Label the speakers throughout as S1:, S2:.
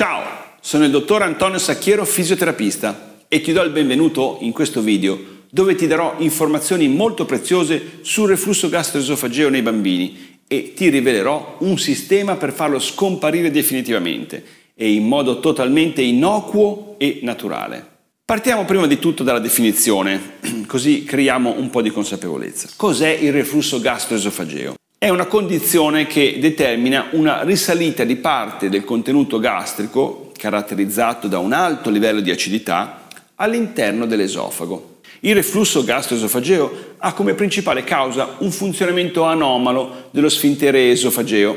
S1: Ciao, sono il dottor Antonio Sacchiero, fisioterapista e ti do il benvenuto in questo video dove ti darò informazioni molto preziose sul reflusso gastroesofageo nei bambini e ti rivelerò un sistema per farlo scomparire definitivamente e in modo totalmente innocuo e naturale. Partiamo prima di tutto dalla definizione, così creiamo un po' di consapevolezza. Cos'è il reflusso gastroesofageo? È una condizione che determina una risalita di parte del contenuto gastrico, caratterizzato da un alto livello di acidità, all'interno dell'esofago. Il reflusso gastroesofageo ha come principale causa un funzionamento anomalo dello sfintere esofageo,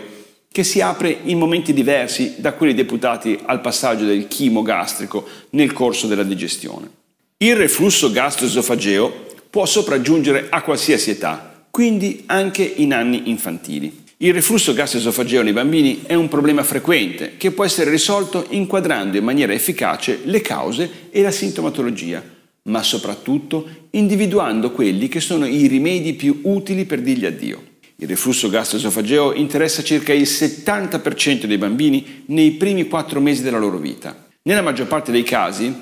S1: che si apre in momenti diversi da quelli deputati al passaggio del chimo gastrico nel corso della digestione. Il reflusso gastroesofageo può sopraggiungere a qualsiasi età, quindi anche in anni infantili. Il reflusso esofageo nei bambini è un problema frequente che può essere risolto inquadrando in maniera efficace le cause e la sintomatologia, ma soprattutto individuando quelli che sono i rimedi più utili per dirgli addio. Il reflusso esofageo interessa circa il 70% dei bambini nei primi 4 mesi della loro vita. Nella maggior parte dei casi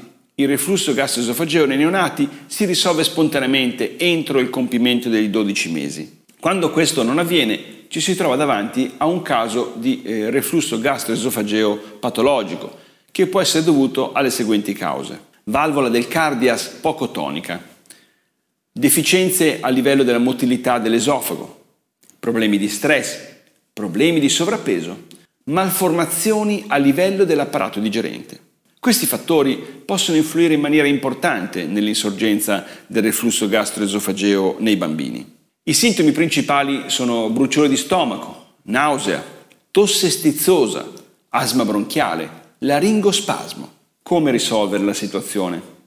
S1: il reflusso gastroesofageo nei neonati si risolve spontaneamente entro il compimento dei 12 mesi. Quando questo non avviene, ci si trova davanti a un caso di eh, reflusso gastroesofageo patologico, che può essere dovuto alle seguenti cause. Valvola del cardias poco tonica, deficienze a livello della motilità dell'esofago, problemi di stress, problemi di sovrappeso, malformazioni a livello dell'apparato digerente. Questi fattori possono influire in maniera importante nell'insorgenza del reflusso gastroesofageo nei bambini. I sintomi principali sono bruciore di stomaco, nausea, tosse stizzosa, asma bronchiale, laringospasmo. Come risolvere la situazione?